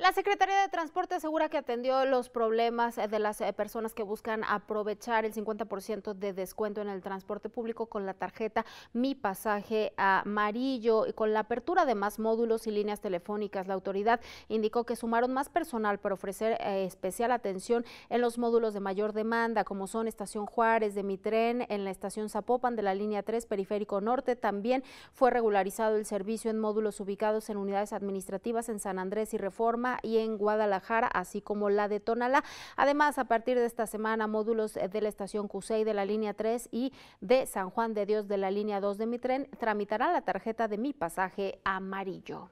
La Secretaría de Transporte asegura que atendió los problemas eh, de las eh, personas que buscan aprovechar el 50% de descuento en el transporte público con la tarjeta Mi Pasaje Amarillo y con la apertura de más módulos y líneas telefónicas. La autoridad indicó que sumaron más personal para ofrecer eh, especial atención en los módulos de mayor demanda, como son Estación Juárez de Mitren, en la Estación Zapopan de la línea 3 Periférico Norte. También fue regularizado el servicio en módulos ubicados en unidades administrativas en San Andrés y Reforma y en Guadalajara, así como la de Tonalá. Además, a partir de esta semana, módulos de la estación Cusey de la línea 3 y de San Juan de Dios de la línea 2 de mi tren tramitarán la tarjeta de mi pasaje amarillo.